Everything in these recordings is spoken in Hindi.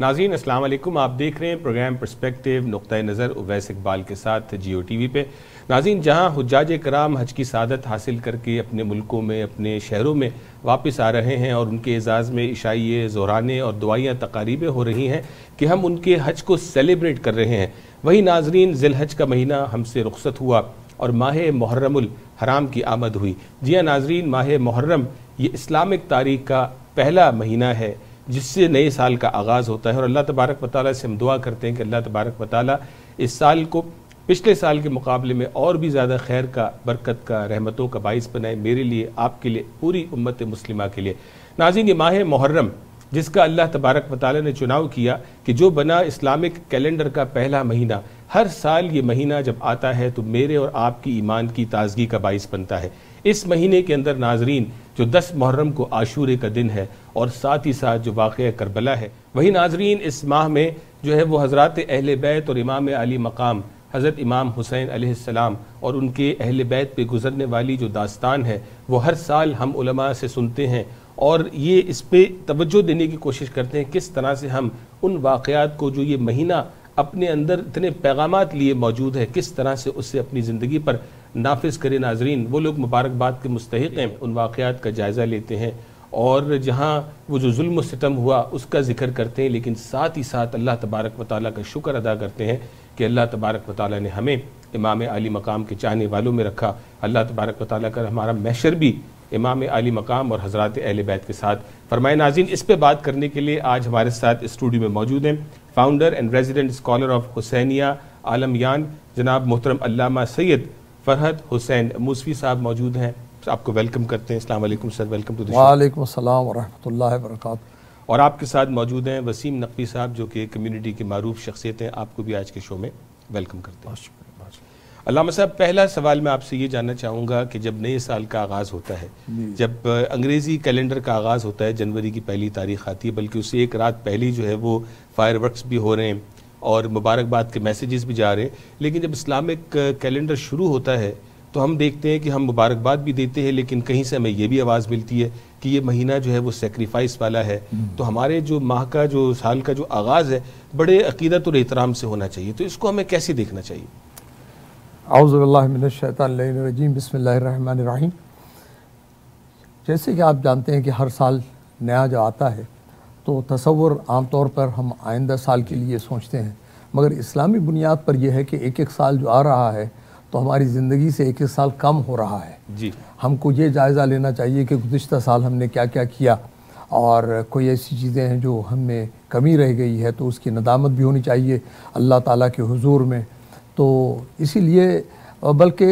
नाजीन अस्सलाम वालेकुम आप देख रहे हैं प्रोग्राम परस्पेक्टिव नुक़ नज़र उवैस इकबाल के साथ जियो टी वी पर नाजीन जहाँ हजाज कराम हज की सादत हासिल करके अपने मुल्कों में अपने शहरों में वापस आ रहे हैं और उनके एज़ाज़ में इशाइये जोराने और दुआयाँ तकारीबें हो रही हैं कि हम उनके हज को सेलिब्रेट कर रहे हैं वही नाजरीन जिलहज का महीना हमसे रुख्सत हुआ और माह मुहर्रमुल हराम की आमद हुई जिया नाजरीन माह मुहर्रम ये इस्लामिक तारीख का पहला महीना है जिससे नए साल का आगाज़ होता है और अल्लाह तबारक वाली से हम दुआ करते हैं कि अल्लाह तबारक वाली इस साल को पिछले साल के मुकाबले में और भी ज़्यादा खैर का बरकत का रहमतों का बायस बनाए मेरे लिए आपके लिए पूरी उम्मत मुस्लिमा के लिए नाजिन ये माह मुहर्रम जिसका अल्लाह तबारक वाली ने चुनाव किया कि जो बना इस्लामिक कैलेंडर का पहला महीना हर साल ये महीना जब आता है तो मेरे और आपकी ईमान की ताजगी का बायस बनता है इस महीने के अंदर नाजरीन जो 10 मुहर्रम को आशूरे का दिन है और साथ ही साथ जो वाक़ करबला है वही नाजरीन इस माह में जो है वो हज़रत अहल बैत और इमाम अली मकाम हज़रत इमाम हुसैन आसमाम और उनके अहल बैत पर गुजरने वाली जो दास्तान है वह हर साल हम उलमा से सुनते हैं और ये इस पर तोज्जो देने की कोशिश करते हैं किस तरह से हम उन वाक़ात को जो ये महीना अपने अंदर इतने पैगाम लिए मौजूद है किस तरह से उससे अपनी ज़िंदगी पर नाफिज करे नाजरीन वो लोग मुबारकबाद के मुस्तक हैं उन वाक़ात का जायज़ा लेते हैं और जहाँ वो जो जुल्म सितम हुआ उसका जिक्र करते हैं लेकिन साथ ही साथ अल्लाह तबारक व ताली का शुक्र अदा करते हैं कि अल्लाह तबारक व ताली ने हमें इमाम आली मकाम के चाहने वालों में रखा अल्लाह तबारक व ताली का हमारा मैशर भी इमाम आली मकाम और हजरत अहल बैत के साथ फरमाए नाजीन इस पर बात करने के लिए आज हमारे साथ स्टूडियो में मौजूद हैं founder and resident scholar of Husainiya Alamyan जनाब मोहतरम अल्लामा सैद फरहत हुसैन मूसवी साहब मौजूद हैं आपको वेलकम करते हैं अल्लाम सर वेलकम टू वालेकुम अस्सलाम वरहमतुल्लाह वरकत और आपके साथ मौजूद हैं वसीम नकवी साहब जो कि कम्युनिटी के मरूफ शख्सियत हैं आपको भी आज के शो में वेलकम करते हैं अलामा साहब पहला सवाल मैं आपसे ये जानना चाहूँगा कि जब नए साल का आगाज़ होता है जब अंग्रेज़ी कैलेंडर का आगाज़ होता है जनवरी की पहली तारीख आती है बल्कि उससे एक रात पहली जो है वो फायर भी हो रहे हैं और मुबारकबाद के मैसेजेस भी जा रहे हैं लेकिन जब इस्लामिक कैलेंडर शुरू होता है तो हम देखते हैं कि हम मुबारकबाद भी देते हैं लेकिन कहीं से हमें यह भी आवाज़ मिलती है कि ये महीना जो है वो सेक्रीफाइस वाला है हम्म। तो हमारे जो माह का जो साल का जो आगाज़ है बड़े अकीदत और एहतराम से होना चाहिए तो इसको हमें कैसे देखना चाहिए आउज़बिल्लिनरजीम बसमीम जैसे कि आप जानते हैं कि हर साल नया जो आता है तो तस्वुर तौर पर हम आइंदा साल के लिए सोचते हैं मगर इस्लामी बुनियाद पर यह है कि एक एक साल जो आ रहा है तो हमारी ज़िंदगी से एक एक साल कम हो रहा है जी हमको ये जायज़ा लेना चाहिए कि गुज्त साल हमने क्या क्या किया और कोई ऐसी चीज़ें हैं जो हमें कमी रह गई है तो उसकी नदामत भी होनी चाहिए अल्लाह ताला के हुजूर में तो इसीलिए और बल्कि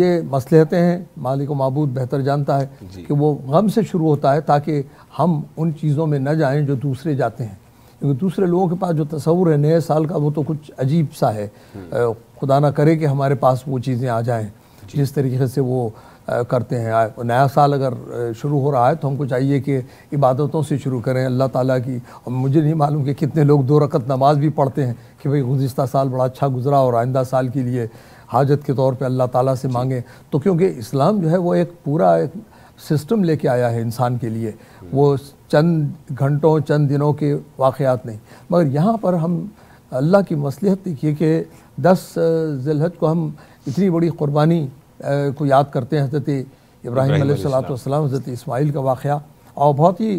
ये मसलहतें हैं मालिक मबूद बेहतर जानता है कि वो गम से शुरू होता है ताकि हम उन चीज़ों में न जाएं जो दूसरे जाते हैं क्योंकि दूसरे लोगों के पास जो तस्वूर है नए साल का वो तो कुछ अजीब सा है हम्म। खुदा ना करे कि हमारे पास वो चीज़ें आ जाएँ जिस तरीके से वो करते हैं नया साल अगर शुरू हो रहा है तो हमको चाहिए कि इबादतों से शुरू करें अल्लाह ताला की और मुझे नहीं मालूम कि कितने लोग दो रकत नमाज भी पढ़ते हैं कि भाई गुजशत साल बड़ा अच्छा गुजरा और आइंदा साल के लिए हाजत के तौर पे अल्लाह ताला से मांगे तो क्योंकि इस्लाम जो है वो एक पूरा एक सिस्टम लेके आया है इंसान के लिए हम्म। वो चंद घंटों चंद दिनों के वाक़ात नहीं मगर यहाँ पर हम अल्लाह की मसलहत देखिए कि दस जिलहज को हम इतनी बड़ी क़ुरबानी को याद करते हैं हज़रत इब्राहिम सलाम हज़रत इसमाइल का वाक़ और बहुत ही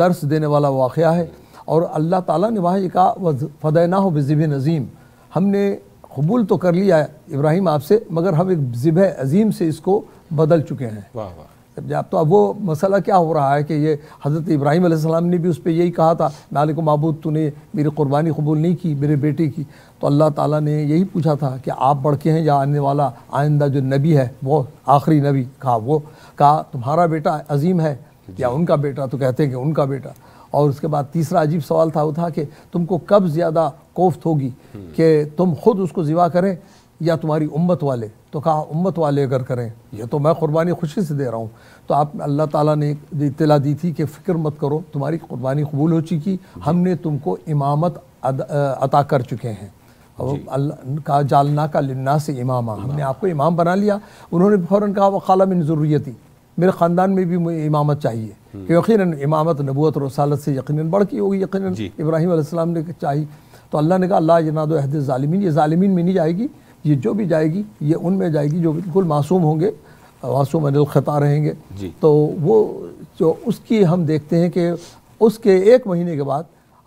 दर्स देने वाला वाक़ है और अल्लाह ताला ने वहाँ ये कहा फ़दैन हो बिज़ब नज़ीम हमने कबूल तो कर लिया इब्राहिम आपसे मगर हम एक ज़िब अजीम से इसको बदल चुके हैं वाह वाह आप तो अब वो मसला क्या हो रहा है कि ये हज़रत इब्राहिम सलाम ने भी उस पर यही कहा था नाले को महबूद तूने मेरी कुर्बानी कबूल नहीं की मेरे बेटे की तो अल्लाह ताला ने यही पूछा था कि आप बढ़ के हैं या आने वाला आइंदा जो नबी है वो आखिरी नबी कहा वो कहा तुम्हारा बेटा अजीम है या उनका बेटा तो कहते हैं कि उनका बेटा और उसके बाद तीसरा अजीब सवाल था वो था कि तुमको कब ज़्यादा कोफ्त होगी कि तुम खुद उसको ज़िवा करें या तुम्हारी उम्मत वाले तो कहा उम्मत वाले अगर करें यह तो मैं कुर्बानी खुशी से दे रहा हूँ तो आप अल्लाह ताला ने इतला दी थी कि फ़िक्र मत करो तुम्हारी कुर्बानी कबूल हो चुकी हमने तुमको इमामत अता कर चुके हैं अब अल्लाह का जालना का लन्ना से इमामा हमने आपको इमाम बना लिया उन्होंने फ़ौरन कहा वाला खाला मिन ज़रूरियती मेरे ख़ानदान में भी मुझे इमामत चाहिए हम्म। कि यकीन इमामत नबूत और रसालत से यकीन बढ़ की होगी यकीन इब्राहिम आसमाम ने चाहिए तो अल्लाह ने कहा अल्लाह जनाद अहद ालमीन ये ालमीन में नहीं जाएगी ये जो भी जाएगी ये उनमें जाएगी जो बिल्कुल मासूम होंगे मासूम अनिलखता रहेंगे तो वो जो उसकी हम देखते हैं कि उसके एक महीने के बाद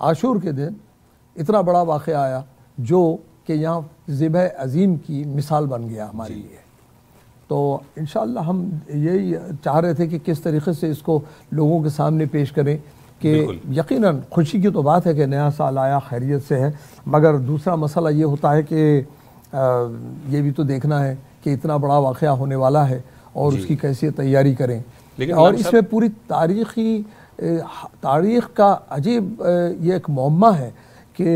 आशूर के दिन इतना बड़ा वाक़ आया जो कि यहाँ ज़िब अज़ीम की मिसाल बन गया हमारे लिए तो इन हम यही चाह रहे थे कि किस तरीके से इसको लोगों के सामने पेश करें कि यकीनन खुशी की तो बात है कि नया साल आया खैरियत से है मगर दूसरा मसला ये होता है कि ये भी तो देखना है कि इतना बड़ा वाक़ होने वाला है और उसकी कैसे तैयारी करें लेकिन और इसमें पूरी तारीखी तारीख का अजीब ये एक मम्मा है कि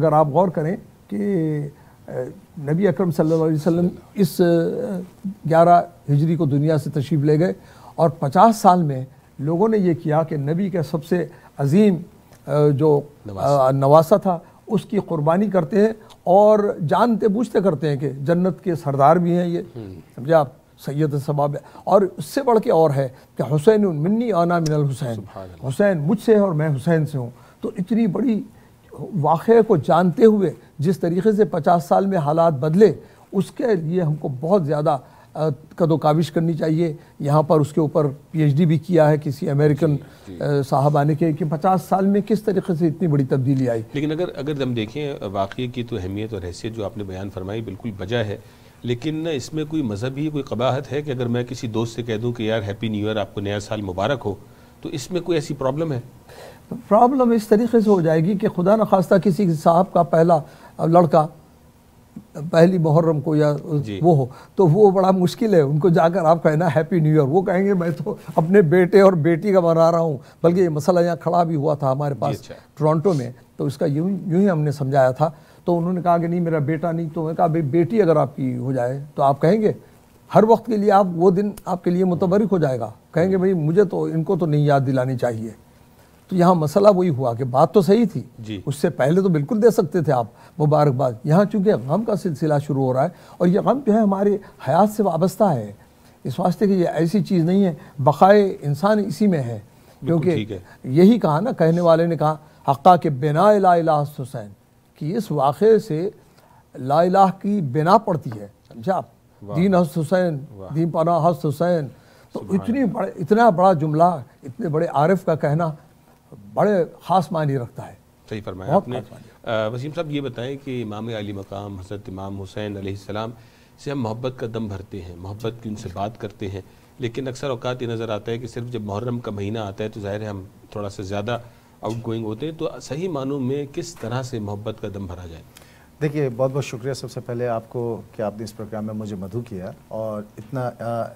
अगर आप गौर करें कि नबी अकरम सल्लल्लाहु अलैहि वसल्लम इस 11 हिजरी को दुनिया से तशरीफ़ ले गए और 50 साल में लोगों ने यह किया कि नबी का सबसे अजीम जो नवासा था उसकी कुर्बानी करते हैं और जानते बूझते करते हैं कि जन्नत के सरदार भी हैं ये हम्म। समझे आप सैयद सबाब और उससे बढ़ के और है कि हुसैन मिन्नी आना मिनल हुसैन हुसैन मुझसे है और मैं हुसैन से हूँ तो इतनी बड़ी वाक़े को जानते हुए जिस तरीके से पचास साल में हालात बदले उसके लिए हमको बहुत ज़्यादा कदो काविश करनी चाहिए यहाँ पर उसके ऊपर पीएचडी भी किया है किसी अमेरिकन साहब आने के कि पचास साल में किस तरीके से इतनी बड़ी तब्दीली आई लेकिन अगर अगर हम देखें वाक़े की तो अहमियत और हैसियत जो आपने बयान फरमाई बिल्कुल बजा है लेकिन इसमें कोई मजहबी कोई कबाहत है कि अगर मैं किसी दोस्त से कह दूँ कि यार हैप्पी न्यू ईयर आपको नया साल मुबारक हो तो इसमें कोई ऐसी प्रॉब्लम है प्रॉब्लम इस तरीके से हो जाएगी कि खुदा न खास्ता किसी साहब का पहला लड़का पहली मुहर्रम को या वो हो तो वो बड़ा मुश्किल है उनको जाकर आप कहना हैप्पी न्यू ईयर वो कहेंगे मैं तो अपने बेटे और बेटी का मना रहा हूँ बल्कि ये मसला यहाँ खड़ा भी हुआ था हमारे पास टोरंटो अच्छा। में तो इसका यूं यूं ही हमने समझाया था तो उन्होंने कहा कि नहीं मेरा बेटा नहीं तो मैंने कहा भाई बेटी अगर आपकी हो जाए तो आप कहेंगे हर वक्त के लिए आप वो दिन आपके लिए मुतबरक हो जाएगा कहेंगे भाई मुझे तो इनको तो नहीं याद दिलानी चाहिए तो यहाँ मसला वही हुआ कि बात तो सही थी जी। उससे पहले तो बिल्कुल दे सकते थे आप मुबारकबाद यहाँ चूंकि गम का सिलसिला शुरू हो रहा है और ये गम जो है हमारे हयात से वाबस्ता है इस वास्ते कि यह ऐसी चीज़ नहीं है बकाए इंसान इसी में है क्योंकि यही कहा ना कहने वाले ने कहा हक्का के बिना ला हुसैन कि इस वाक़े से ला की बिना पड़ती है समझा आप दीन हस्त हुसैन दीन पाना हस्त हुसैन तो इतनी बड़े इतना बड़ा जुमला इतने बड़े आरिफ का कहना बड़े खास मायने रखता है सही फरमाया आपने वसीम साहब ये बताएं कि इमाम अली मकाम हज़रत इमाम हुसैन सलाम से हम मोहब्बत का दम भरते हैं मोहब्बत की उनसे बात करते हैं लेकिन अक्सर अवकात ये नज़र आता है कि सिर्फ जब मुहर्रम का महीना आता है तो ज़ाहिर है हम थोड़ा सा ज़्यादा आउट गोइंग होते हैं तो सही मानों में किस तरह से मोहब्बत का दम भरा जाए देखिए बहुत बहुत शुक्रिया सबसे पहले आपको कि आपने इस प्रोग्राम में मुझे मधु किया और इतना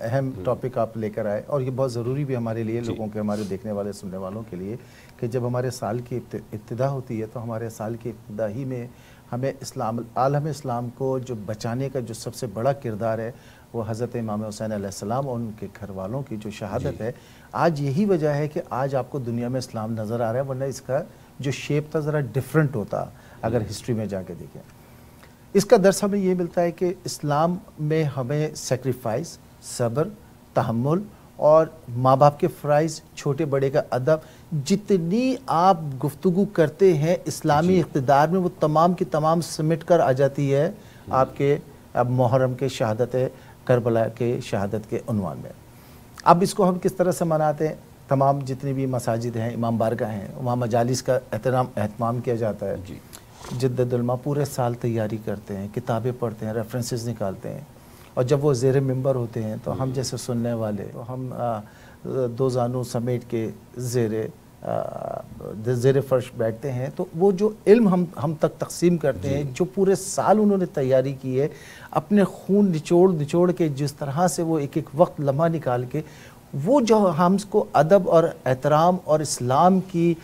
अहम टॉपिक हम्म। आप लेकर आए और ये बहुत ज़रूरी भी हमारे लिए लोगों के हमारे देखने वाले सुनने वालों के लिए कि जब हमारे साल की इब्तदा होती है तो हमारे साल की इब्तदा ही में हमें इस्लाम आलम इस्लाम को जो बचाने का जो सबसे बड़ा किरदार है वो हज़रत इमाम हुसैन सलाम और उनके घर वालों की जो शहादत है आज यही वजह है कि आज आपको दुनिया में इस्लाम नज़र आ रहा है वरना इसका जो शेप था ज़रा डिफरेंट होता अगर हिस्ट्री हम्म। में जाके देखें इसका दर्स हमें ये मिलता है कि इस्लाम में हमें सेक्रीफाइस सब्र तहमुल और माँ बाप के फ़राइज़ छोटे बड़े का अदब जितनी आप गुफ्तु करते हैं इस्लामी इकतदार में वो तमाम की तमाम समेट कर आ जाती है आपके अब मुहरम के शहादत करबला के शहादत के अनवान में अब इसको हम किस तरह से मनाते हैं तमाम जितनी भी मसाजिद हैं इमाम बारगा हैं वहाँ मजालिस का एहतराम एहतमाम किया जाता है जी जद्दुलमा पूरे साल तैयारी करते हैं किताबें पढ़ते हैं रेफरेंसेस निकालते हैं और जब वो जेर मंबर होते हैं तो हम हम्म। जैसे सुनने वाले तो हम आ, दो जानू समेट के जेर जेर फर्श बैठते हैं तो वो जो इल्म हम हम तक तकसीम करते हैं जो पूरे साल उन्होंने तैयारी की है अपने खून निचोड़ निचोड़ के जिस तरह से वो एक एक वक्त लम्हा निकाल के वो जो हम उसको अदब और एहतराम और इस्लाम की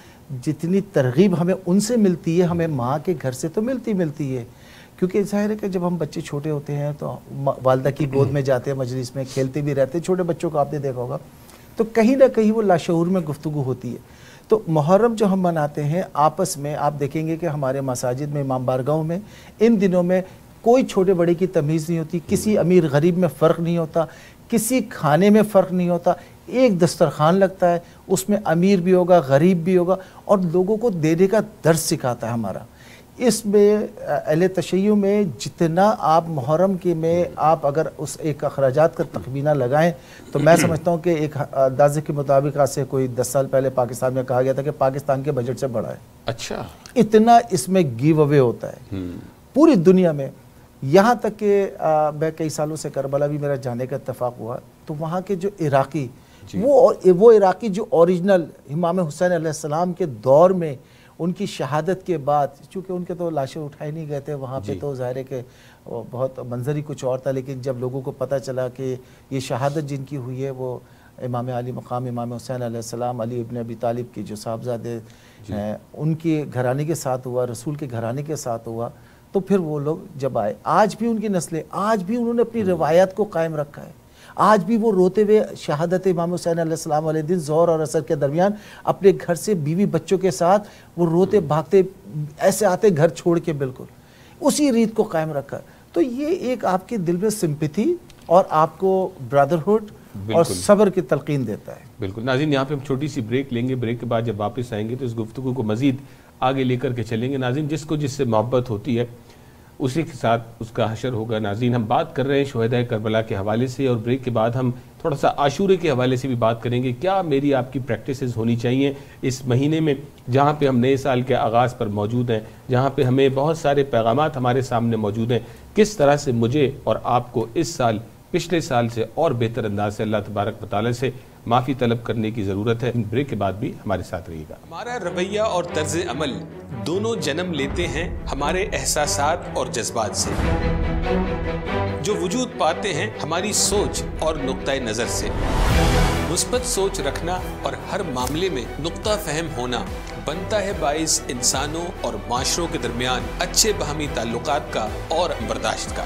जितनी तरगीब हमें उनसे मिलती है हमें माँ के घर से तो मिलती मिलती है क्योंकि जाहिर है कि जब हम बच्चे छोटे होते हैं तो वालदा की गोद में जाते हैं मजलिस में खेलते भी रहते हैं छोटे बच्चों को आपने देखा होगा तो कहीं ना कहीं वो लाशूर में गुफ्तु होती है तो मुहर्रम जो हम मनाते हैं आपस में आप देखेंगे कि हमारे मसाजिद में इमाम बारगाहों में इन दिनों में कोई छोटे बड़े की तमीज़ नहीं होती किसी अमीर गरीब में फ़र्क नहीं होता किसी खाने में फ़र्क नहीं होता एक दस्तरखान लगता है उसमें अमीर भी होगा गरीब भी होगा और लोगों को देने का दर्ज सिखाता है हमारा इसमें अहल तशैय में जितना आप मुहरम के में आप अगर उस एक अखराज का तखमीना लगाएं तो मैं समझता हूँ कि एक अंदाजे के मुताबिक आज से कोई दस साल पहले पाकिस्तान में कहा गया था कि पाकिस्तान के बजट से बड़ा है अच्छा इतना इसमें गिव अवे होता है हम्म। पूरी दुनिया में यहाँ तक कि मैं कई सालों से करबला भी मेरा जाने का इतफाक़ हुआ तो वहाँ के जो इराक़ी वो वो इराक़ी जो ओरिजिनल इमाम हुसैन सलाम के दौर में उनकी शहादत के बाद चूँकि उनके तो लाशें उठाए नहीं गए थे वहाँ पे तो ज़ाहिर के बहुत मंजर ही कुछ और था लेकिन जब लोगों को पता चला कि ये शहादत जिनकी हुई है वो इमाम अली मकाम इमाम हुसैन आसमाम अली इबन अबी तालिब के जो साहबजादे हैं उनके घराने के साथ हुआ रसूल के घराने के साथ हुआ तो फिर वो लोग जब आए आज भी उनकी नस्लें आज भी उन्होंने अपनी हम्म। रवायत को कायम रखा है आज भी वो रोते हुए शहादत इमाम हुसैन वाले दिन जोर और असर के दरमियान अपने घर से बीवी बच्चों के साथ वो रोते भागते ऐसे आते घर छोड़ के बिल्कुल उसी रीत को कायम रखा तो ये एक आपके दिल में सिम्पथी और आपको ब्रदरहुड और सबर की तलकीन देता है बिल्कुल नाजिन यहाँ पे हम छोटी सी ब्रेक लेंगे ब्रेक के बाद जब वापस आएंगे तो इस गुफ्तु को मजीद आगे लेकर के चलेंगे नाजिन जिसको जिससे मोहब्बत होती है उसी के साथ उसका हशर होगा नाजीन हम बात कर रहे हैं शहद करबला के हवाले से और ब्रेक के बाद हम थोड़ा सा आशूरे के हवाले से भी बात करेंगे क्या मेरी आपकी प्रैक्टिसेस होनी चाहिए इस महीने में जहाँ पे हम नए साल के आगाज़ पर मौजूद हैं जहाँ पे हमें बहुत सारे पैगाम हमारे सामने मौजूद हैं किस तरह से मुझे और आपको इस साल पिछले साल से और बेहतर अंदाज से अल्लाह तबारक मतलब से माफ़ी तलब करने की ज़रूरत है ब्रेक के बाद भी हमारे साथ रहिएगा हमारा रवैया और तर्ज अमल दोनों जन्म लेते हैं हमारे एहसास और जज्बात से जो वजूद पाते हैं हमारी सोच और नुक़ नज़र से मुस्बत सोच रखना और हर मामले में नुकता फहम होना बनता है बाइस इंसानों और माशरों के दरमियान अच्छे बहमी ताल्लुक का और बर्दाश्त का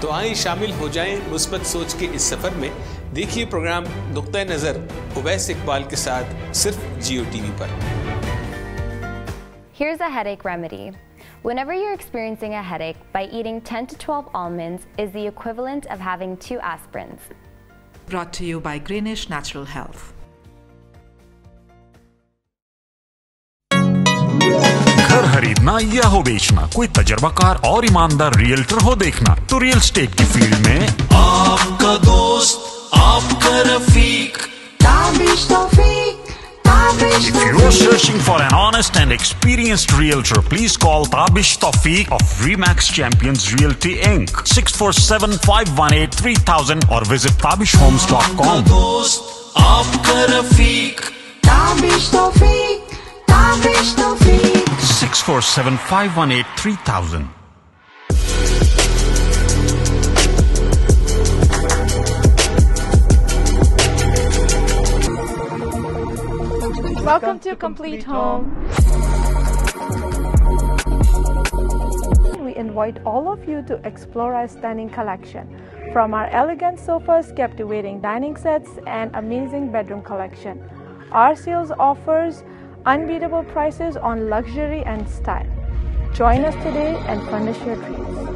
तो आए शामिल हो जाएं मुस्बत सोच के इस सफ़र में देखिए प्रोग्राम नुक़ नज़र उवैस इकबाल के साथ सिर्फ जियो टीवी पर Here's a headache remedy. Whenever you're experiencing a headache, by eating 10 to 12 almonds is the equivalent of having two aspirins. Brought to you by Greenish Natural Health. घर खरीदना या हो बेचना कोई तजर्बाकार और ईमानदार रियल्टर हो देखना तो रियल स्टेट की फील्ड में आपका दोस्त Tawfiq. If you're searching for an honest and experienced realtor, please call Tabish Tawfiq of Remax Champions Realty Inc. 647-518-3000 or visit tabishhomes.com. Tabish Tawfiq, 647-518-3000. Welcome, to, Complete, Home. We invite all of you to explore our stunning collection from our elegant sofas, captivating dining sets, and amazing bedroom collection. Our sales offers unbeatable prices on luxury and style. Join us today and furnish your dreams.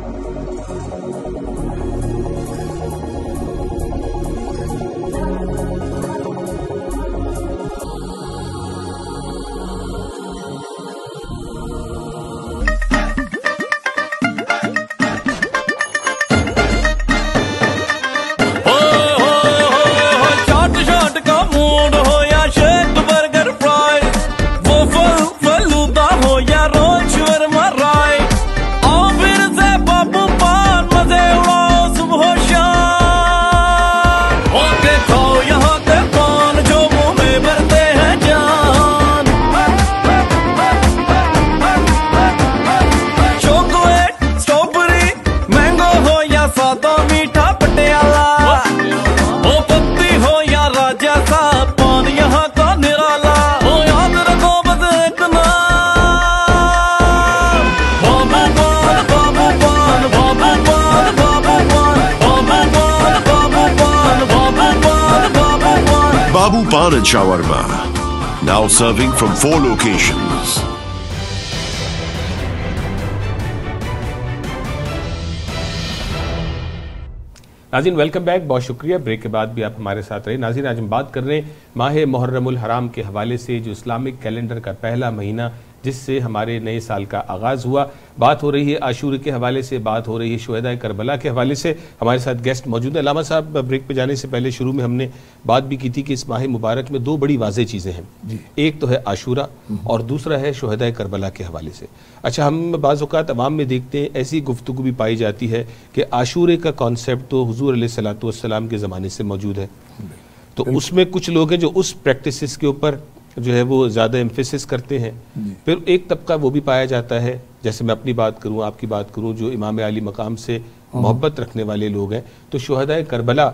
Pan and Shawarma. Now serving from four locations. नाजिन वेलकम बैक बहुत शुक्रिया ब्रेक के बाद भी आप हमारे साथ रहे नाजिन आज हम बात कर रहे हैं माह मुहर्रम हराम के हवाले से जो इस्लामिक कैलेंडर का पहला महीना जिससे हमारे नए साल का आगाज़ हुआ बात हो रही है आशूर के हवाले से बात हो रही है शहदा करबला के हवाले से हमारे साथ गेस्ट मौजूद हैं लामा साहब ब्रेक पे जाने से पहले शुरू में हमने बात भी की थी कि इस माह मुबारक में दो बड़ी वाजे चीज़ें हैं एक तो है आशूरा हम्म। और दूसरा है शहदा करबला के हवाले से अच्छा हम बाज़ात आवाम में देखते हैं ऐसी गुफ्तु भी पाई जाती है कि आशूरे का कॉन्सेप्ट तो हजूर सलात के ज़माने से मौजूद है तो उसमें कुछ लोग हैं जो उस प्रैक्टिस के ऊपर जो है वो ज़्यादा एम्फेसिस करते हैं फिर एक तबका वो भी पाया जाता है जैसे मैं अपनी बात करूँ आपकी बात करूँ जो इमाम अली मकाम से हाँ। मोहब्बत रखने वाले लोग हैं तो शहदाए करबला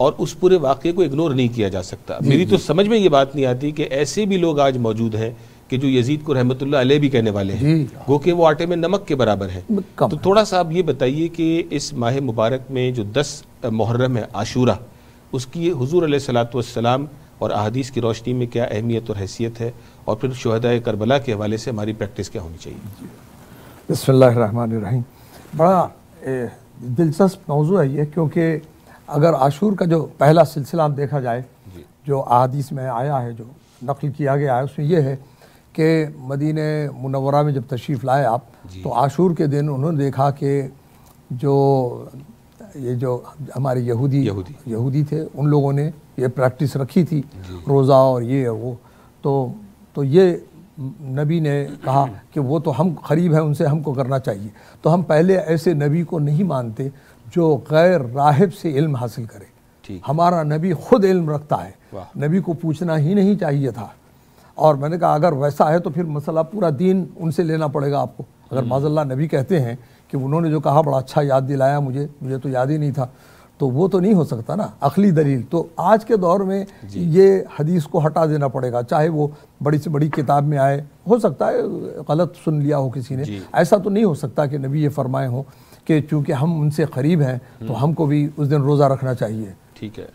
और उस पूरे वाक़े को इग्नोर नहीं किया जा सकता मेरी तो समझ में ये बात नहीं आती कि ऐसे भी लोग आज मौजूद हैं कि जो यजीद को रहमतुल्ला अलैह भी कहने वाले हैं वो कि वो आटे में नमक के बराबर है तो थोड़ा सा आप ये बताइए कि इस माह मुबारक में जो दस मुहर्रम है आशूरा उसकी हजूर सलाम और अदीस की रोशनी में क्या अहमियत और हैसियत है और फिर शहदा करबला के हवाले से हमारी प्रैक्टिस क्या होनी चाहिए बसमीम बड़ा दिलचस्प मौजू है ये क्योंकि अगर आशूर का जो पहला सिलसिला देखा जाए जो अदीस में आया है जो नकल किया गया है उसमें यह है कि मदीन मुनवरा में जब तशरीफ़ लाए आप तो आशूर के दिन उन्होंने देखा कि जो ये जो हमारे यहूदी यहूदी यहूदी थे उन लोगों ने ये प्रैक्टिस रखी थी रोज़ा और ये और वो तो तो ये नबी ने कहा कि वो तो हम करीब हैं उनसे हमको करना चाहिए तो हम पहले ऐसे नबी को नहीं मानते जो गैर राहब से इल्म हासिल करे हमारा नबी खुद इल्म रखता है नबी को पूछना ही नहीं चाहिए था और मैंने कहा अगर वैसा है तो फिर मसला पूरा दीन उनसे लेना पड़ेगा आपको अगर हम्म। माजल्ला नबी कहते हैं कि उन्होंने जो कहा बड़ा अच्छा याद दिलाया मुझे मुझे तो याद ही नहीं था तो वो तो नहीं हो सकता ना अखली दलील तो आज के दौर में ये हदीस को हटा देना पड़ेगा चाहे वो बड़ी से बड़ी किताब में आए हो सकता है गलत सुन लिया हो किसी ने ऐसा तो नहीं हो सकता कि नबी ये फरमाए हों कि चूंकि हम उनसे करीब हैं तो हम्म। हमको भी उस दिन रोज़ा रखना चाहिए ठीक है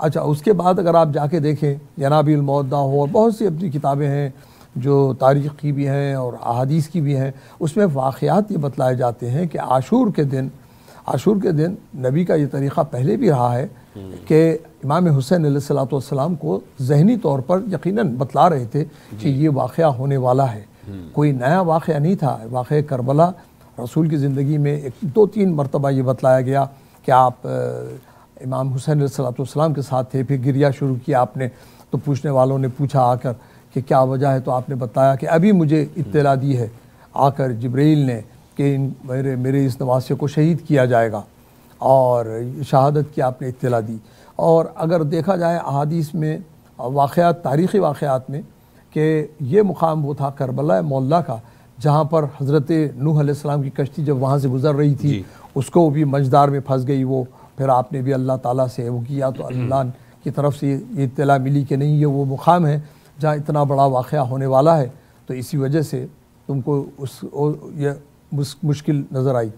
अच्छा उसके बाद अगर आप जाके देखें जनाबी मौदा हो और बहुत सी अपनी किताबें हैं जो तारीख की भी हैं और अहादीस की भी हैं उसमें वाक़ात ये बतलाए जाते हैं कि आशूर के दिन आशूर के दिन नबी का ये तरीक़ा पहले भी रहा है कि इमाम हुसैन सलाम को जहनी तौर पर यकीनन बतला रहे थे कि ये वाक़ होने वाला है हम्म। कोई नया वाक़ नहीं था वाक़ करबला रसूल की ज़िंदगी में एक दो तीन मरतबा ये बतलाया गया कि आप इमाम हुसैन सलाम के साथ थे फिर गिरिया शुरू किया आपने तो पूछने वालों ने पूछा आकर कि क्या वजह है तो आपने बताया कि अभी मुझे इत्तला दी है आकर जब्रैल ने कि इन मेरे मेरे इस नवासे को शहीद किया जाएगा और शहादत की आपने इत्तला दी और अगर देखा जाए अहादीस में वाक़ तारीख़ी वाक़ात में कि ये मुकाम वो था करबला मोल्ला का जहाँ पर हज़रत नूसम की कश्ती जब वहाँ से गुज़र रही थी उसको भी मझदार में फंस गई वो फिर आपने भी अल्लाह ताला से वो किया तो अल्लाह की तरफ से ये इतला मिली कि नहीं ये वो मुकाम है जहाँ इतना बड़ा वाक़ होने वाला है तो इसी वजह से तुमको उस यह मुश्किल नज़र आई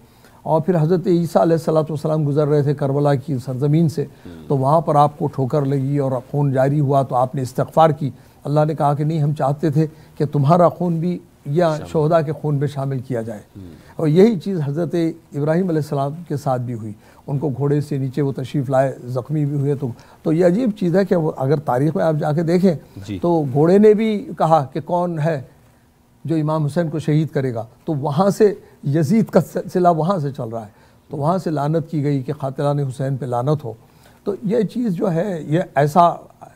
और फिर हज़रत ईसा वसलम गुजर रहे थे करबला की सरजमीन से हम्म। तो वहाँ पर आपको ठोकर लगी और खून जारी हुआ तो आपने इस्तफ़ार की अल्लाह ने कहा कि नहीं हम चाहते थे कि तुम्हारा खून भी या शहदा के खून में शामिल किया जाए हम्म। और यही चीज़ हज़रत इब्राहिम के साथ भी हुई उनको घोड़े से नीचे वो तशरीफ लाए ज़ख्मी भी हुए तो तो ये अजीब चीज़ है कि अगर तारीख में आप जाके देखें तो घोड़े ने भी कहा कि कौन है जो इमाम हुसैन को शहीद करेगा तो वहाँ से यजीद का सिलसिला वहाँ से चल रहा है तो वहाँ से लानत की गई कि खातिलान हुसैन पे लानत हो तो ये चीज़ जो है ये ऐसा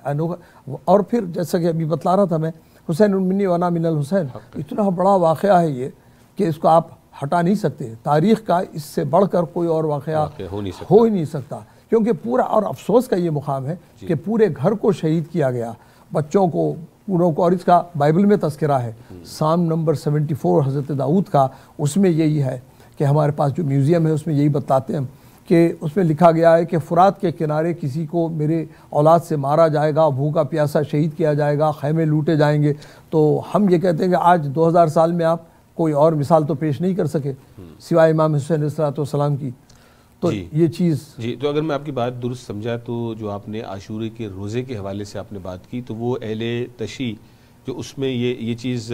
अनोखा और फिर जैसा कि अभी बतला रहा था मैं हुसैन उमिनी वना मिनल हुसैन इतना बड़ा वाक़ है ये कि इसको आप हटा नहीं सकते तारीख का इससे बढ़कर कोई और वाक़ हो, नहीं हो ही नहीं सकता क्योंकि पूरा और अफसोस का ये मुकाम है कि पूरे घर को शहीद किया गया बच्चों को पूरों को और इसका बाइबल में तस्करा है हम्म। साम नंबर सेवेंटी फोर हज़रत दाऊद का उसमें यही है कि हमारे पास जो म्यूज़ियम है उसमें यही बताते हैं कि उसमें लिखा गया है कि फ़ुरात के किनारे किसी को मेरे औलाद से मारा जाएगा भूखा प्यासा शहीद किया जाएगा खैमे लूटे जाएंगे तो हम ये कहते हैं कि आज 2000 साल में आप कोई और मिसाल तो पेश नहीं कर सके सिवाय इमाम हुसैन सलाम की तो ये चीज़ जी तो अगर मैं आपकी बात दुरुस्त समझा तो जो आपने आशूरे के रोज़े के हवाले से आपने बात की तो वो अहले तशी जो उसमें ये ये चीज़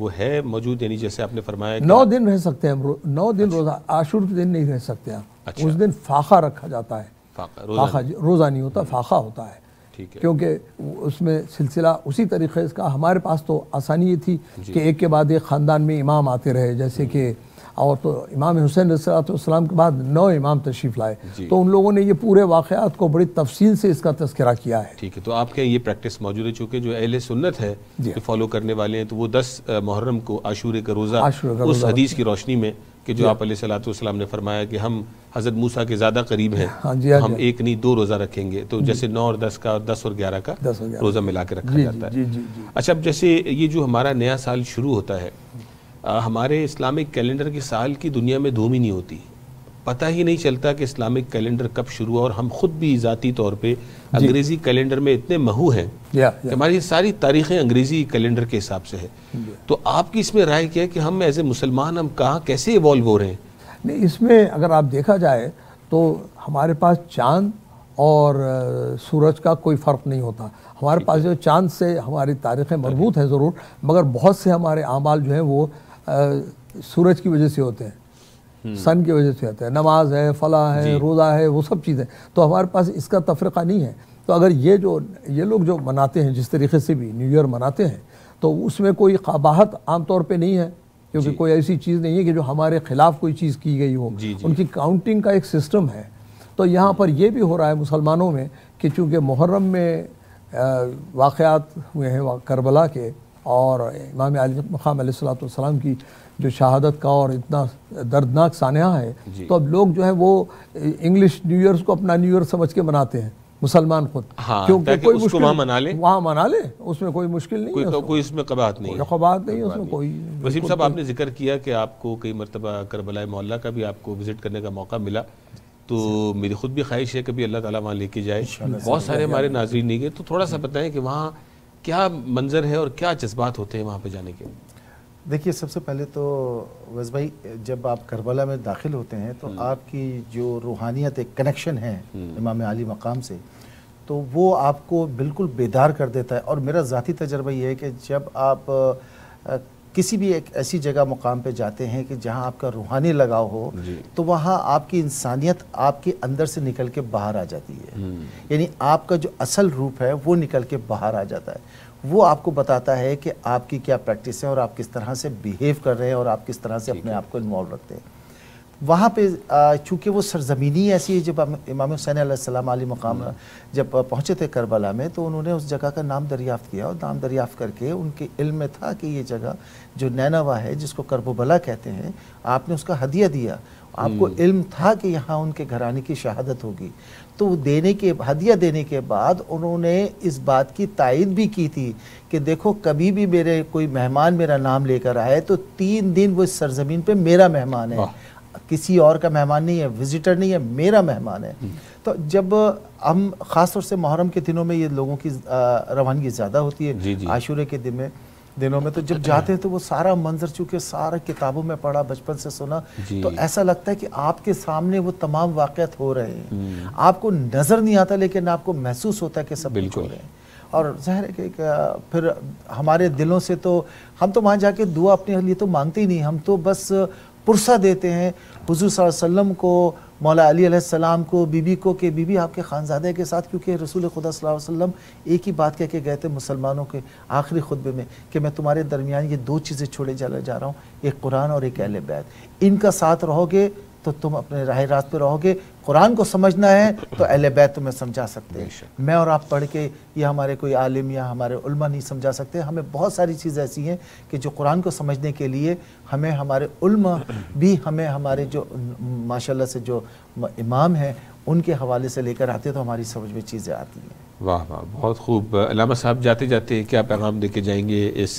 वो है मौजूद यानी जैसे आपने फरमाया नौ दिन रह सकते हैं नौ दिन अच्छा। रोज़ा आशूर के दिन नहीं रह सकते आप अच्छा। उस दिन फाखा रखा जाता है फाखा रोज़ा नहीं होता फाखा होता है क्योंकि उसमें सिलसिला उसी तरीके का हमारे पास तो आसानी ये थी कि एक के बाद एक ख़ानदान में इमाम आते रहे जैसे हम्म। कि और तो इमाम हुसैन रसलाम के बाद नौ इमाम तशरीफ लाए तो उन लोगों ने ये पूरे वाक़ात को बड़ी तफसील से इसका तस्करा किया है ठीक है तो आपके ये प्रैक्टिस मौजूद है चूँकि जो अहल सुन्नत है जो फॉलो करने वाले हैं तो वो दस मुहर्रम को आशूर का रोज़ा उस हदीस की रोशनी में कि जो आप सलाम ने फरमाया कि हम हज़रत मूसा के ज़्यादा करीब हैं हाँ जी, हाँ हम जी, एक नहीं दो रोज़ा रखेंगे तो जैसे नौ और दस का और दस और ग्यारह का रोज़ा मिला के रखा जी, जाता जी, है जी, जी, अच्छा अब जैसे ये जो हमारा नया साल शुरू होता है आ, हमारे इस्लामिक कैलेंडर के साल की दुनिया में धूम ही नहीं होती पता ही नहीं चलता कि इस्लामिक कैलेंडर कब शुरू हुआ और हम खुद भी ज़ाती तौर पे अंग्रेज़ी कैलेंडर में इतने महू हैं कि हमारी सारी तारीखें अंग्रेज़ी कैलेंडर के हिसाब से है तो आपकी इसमें राय क्या है कि हम एज ए मुसलमान हम कहाँ कैसे इवॉल्व हो रहे हैं नहीं इसमें अगर आप देखा जाए तो हमारे पास चांद और सूरज का कोई फ़र्क नहीं होता हमारे पास जो चांद से हमारी तारीखें मजबूत हैं ज़रूर मगर बहुत से हमारे अमाल जो हैं वो सूरज की वजह से होते हैं हम्म। सन की वजह से आता है नमाज है फला है रोज़ा है वो सब चीज़ें तो हमारे पास इसका तफरका नहीं है तो अगर ये जो ये लोग जो मनाते हैं जिस तरीके से भी न्यू ईयर मनाते हैं तो उसमें कोई आम तौर पर नहीं है क्योंकि कोई ऐसी चीज़ नहीं है कि जो हमारे खिलाफ कोई चीज़ की गई हो उनकी काउंटिंग का एक सिस्टम है तो यहाँ पर यह भी हो रहा है मुसलमानों में कि चूँकि मुहर्रम में वाक़ हुए हैं करबला के और इमाम मकाम सलाम की जो शहादत का और इतना दर्दनाक सानहा है तो अब लोग जो है वो इंग्लिश न्यू ईयर को अपना न्यू ईयर समझ के मनाते हैं मुसलमान खुद हाँ, क्योंकि कोई मुश्किल वहाँ मना ले वहाँ मना ले उसमें कोई मुश्किल नहीं कोई, है तो कोई इसमें कबात नहीं कबात नहीं है उसमें कोई वसीम साहब आपने जिक्र किया कि आपको कई मरतबा करबला मोहल्ला का भी आपको विजिट करने का मौका मिला तो मेरी खुद भी ख्वाहिश है कभी अल्लाह ताला वहाँ लेके जाए बहुत सारे हमारे नाजरीन नहीं गए तो थोड़ा सा बताएं कि वहाँ क्या मंजर है और क्या जज्बात होते हैं वहाँ पर जाने के देखिए सबसे पहले तो वैस भाई जब आप करबला में दाखिल होते हैं तो हम्म। आपकी जो रूहानियत एक कनेक्शन है हम्म। इमाम अली मकाम से तो वो आपको बिल्कुल बेदार कर देता है और मेरा ज़ाती तजर्बा ये है कि जब आप किसी भी एक ऐसी जगह मुकाम पे जाते हैं कि जहाँ आपका रूहानी लगाव हो तो वहाँ आपकी इंसानियत आपके अंदर से निकल के बाहर आ जाती है हम्म। यानी आपका जो असल रूप है वो निकल के बाहर आ जाता है वो आपको बताता है कि आपकी क्या प्रैक्टिस है और आप किस तरह से बिहेव कर रहे हैं और आप किस तरह से अपने आप को इन्वॉल्व रखते हैं वहाँ पे चूँकि वो सरजमीनी ऐसी है जब इमाम हुसैन सलाम मकाम हम्म। जब पहुँचे थे करबला में तो उन्होंने उस जगह का नाम दरियाफ़्त किया और नाम दरियाफ़्त करके उनके इल्म में था कि ये जगह जो नैनवा है जिसको करबला कहते हैं आपने उसका हदिया दिया आपको हम्म। इल्म था कि यहाँ उनके घरानी की शहादत होगी तो देने के हदिया देने के बाद उन्होंने इस बात की तायद भी की थी कि देखो कभी भी मेरे कोई मेहमान मेरा नाम लेकर आए तो तीन दिन वो इस सरजमीन पर मेरा मेहमान है किसी और का मेहमान नहीं है विजिटर नहीं है मेरा मेहमान है हम्म। तो जब हम ख़ास तौर से मुहरम के दिनों में ये लोगों की रवानगी ज़्यादा होती है आशूर के दिन में दिनों में तो जब जाते हैं तो वो सारा मंजर चूँकि सारा किताबों में पढ़ा बचपन से सुना तो ऐसा लगता है कि आपके सामने वो तमाम वाक़ हो रहे हैं हम्म। आपको नज़र नहीं आता लेकिन आपको महसूस होता है कि सब बिल्कुल हो रहे हैं और जहर है कि फिर हमारे दिलों से तो हम तो वहाँ जाके दुआ अपने लिए तो मांगते ही नहीं हम तो बस पुरसा देते हैं हजूर वसम को मौला अली सलाम को बीबी को कि बीबी आपके ख़ानजादे के साथ क्योंकि रसूल खुदा वसम एक ही बात कह के गए थे मुसलमानों के आखिरी खुतबे में कि मैं तुम्हारे दरमियान ये दो चीज़ें छोड़े जा रहा हूँ एक कुरान और एक अहल बैत इनका साथ रहोगे तो तुम अपने राह रास्त पर रहोगे कुरान को समझना है तो अहल बैत तुम्हें समझा सकते हैं मैं और आप पढ़ के ये हमारे कोई आलिम या हमारे उल्मा नहीं समझा सकते हमें बहुत सारी चीज़ें ऐसी हैं कि जो कुरान को समझने के लिए हमें हमारे उल्मा भी हमें हमारे जो माशाल्लाह से जो इमाम हैं उनके हवाले से लेकर आते तो हमारी समझ में चीज़ें आती हैं वाह वाह बहुत खूब अलामा साहब जाते जाते क्या पैगाम दे के जाएंगे इस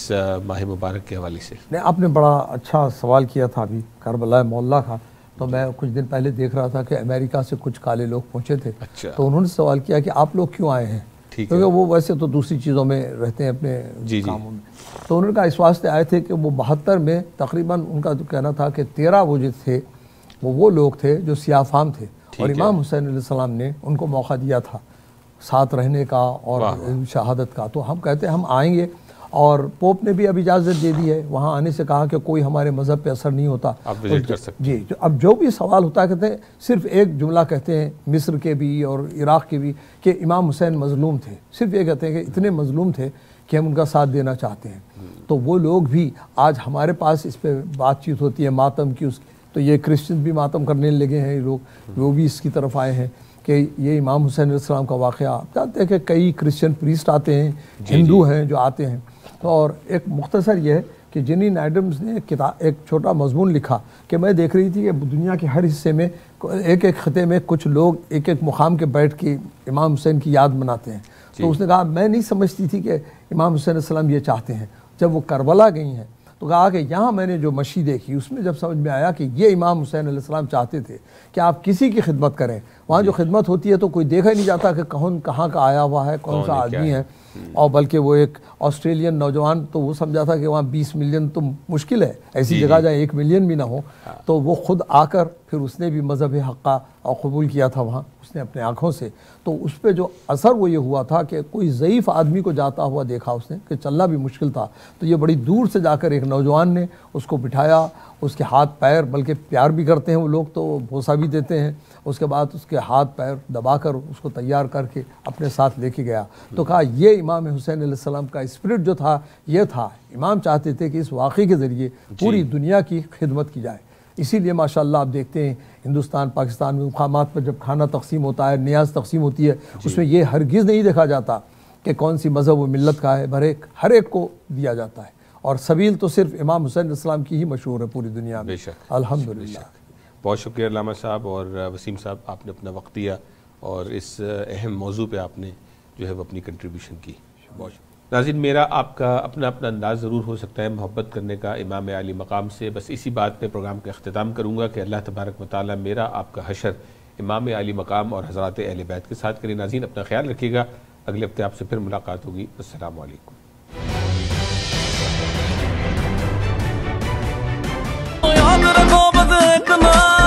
माह मुबारक के हवाले से नहीं आपने बड़ा अच्छा सवाल किया था अभी करबला मोल्ला का तो मैं कुछ दिन पहले देख रहा था कि अमेरिका से कुछ काले लोग पहुंचे थे अच्छा। तो उन्होंने सवाल किया कि आप लोग क्यों आए हैं क्योंकि तो वो वैसे तो दूसरी चीज़ों में रहते हैं अपने जी कामों में तो उन्होंने कहा इस वास्ते आए थे कि वो बहत्तर में तकरीबन उनका जो तो कहना था कि तेरह वो जो थे वो वो लोग थे जो सियाफाम थे और इमाम हुसैन सलाम ने उनको मौका दिया था साथ रहने का और शहादत का तो हम कहते हैं हम आएंगे और पोप ने भी अब इजाज़त दे दी है वहाँ आने से कहा कि कोई हमारे मज़हब पे असर नहीं होता आप विजिट कर सकते जी जो अब जो भी सवाल होता है कहते हैं सिर्फ एक जुमला कहते हैं मिस्र के भी और इराक़ के भी कि इमाम हुसैन मजलूम थे सिर्फ ये कहते हैं कि इतने मजलूम थे कि हम उनका साथ देना चाहते हैं तो वो लोग भी आज हमारे पास इस पर बातचीत होती है मातम की उसकी तो ये क्रिश्चियन भी मातम करने लगे हैं लोग वो भी इसकी तरफ आए हैं कि ये इमाम हुसैन का वाक़ आप जानते हैं कि कई क्रिश्चियन प्रीस्ट आते हैं हिंदू हैं जो आते हैं तो और एक मुख्तसर यह है कि जिनिन एडम्स ने किताब एक छोटा मजमून लिखा कि मैं देख रही थी कि दुनिया के हर हिस्से में एक एक ख़त्े में कुछ लोग एक एक मुकाम के बैठ के इमाम हुसैन की याद मनाते हैं तो उसने कहा मैं नहीं समझती थी कि इमाम हुसैन सलाम ये चाहते हैं जब वो करबला गई हैं तो कहा कि यहाँ मैंने जो मशी देखी उसमें जब समझ में आया कि ये इमाम हुसैन सलाम चाहते थे कि आप किसी की खिदमत करें वहाँ जो खिदमत होती है तो कोई देखा ही नहीं जाता कि कौन कहाँ का आया हुआ है कौन सा आदमी है और बल्कि वो एक ऑस्ट्रेलियन नौजवान तो वो समझा था कि वहाँ 20 मिलियन तो मुश्किल है ऐसी जगह जहाँ एक मिलियन भी ना हो हाँ। तो वो खुद आकर फिर उसने भी मज़हब हक़ा और कबूल किया था वहाँ उसने अपने आँखों से तो उस पर जो असर वो ये हुआ था कि कोई ज़यीफ़ आदमी को जाता हुआ देखा उसने कि चलना भी मुश्किल था तो ये बड़ी दूर से जाकर एक नौजवान ने उसको बिठाया उसके हाथ पैर बल्कि प्यार भी करते हैं वो लोग तो भोसा भी देते हैं उसके बाद उसके हाथ पैर दबाकर उसको तैयार करके अपने साथ लेके गया तो कहा ये इमाम हुसैन सलाम का स्पिरिट जो था ये था इमाम चाहते थे कि इस वाक़े के ज़रिए पूरी दुनिया की खिदमत की जाए इसीलिए माशाल्लाह आप देखते हैं हिंदुस्तान पाकिस्तान में मुकाम पर जब खाना तकसीम होता है न्याज तकसीम होती है उसमें यह हरगिज़ नहीं देखा जाता कि कौन सी मज़हब व मिलत का है भर एक हर एक को दिया जाता है और सबील तो सिर्फ इमाम हुसैन इस्लाम की ही मशहूर है पूरी दुनिया में अलहमदिल्ला बहुत शुक्रिया लामा साहब और वसीम साहब आपने अपना वक्त दिया और इस अहम मौजू पे आपने जो है वो अपनी कंट्रीब्यूशन की बहुत नाजिन मेरा आपका अपना अपना अंदाज़ ज़रूर हो सकता है मोहब्बत करने का इमाम अली मकाम से बस इसी बात पे प्रोग्राम का अख्ताम करूँगा कि अल्लाह तबारक मताल मेरा आपका हशर इमाम अली मकाम और हजरत अहल बैत के साथ करें नाजीन अपना ख्याल रखिएगा अगले हफ्ते आपसे फिर मुलाकात होगी असल रखो 那个梦。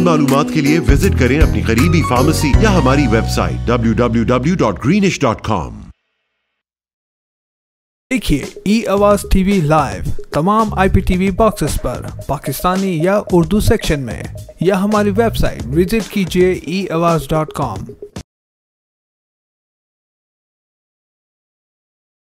मजीद मालूम के लिए विजिट करें अपनी करीबी फार्मेसी या हमारी website W W W dot dot Greenish com देखिए ई आवाज टीवी लाइव तमाम आई पी आईपीटीवी बॉक्सेस पर पाकिस्तानी या उर्दू सेक्शन में या हमारी वेबसाइट विजिट कीजिए ई आवाज डॉट कॉम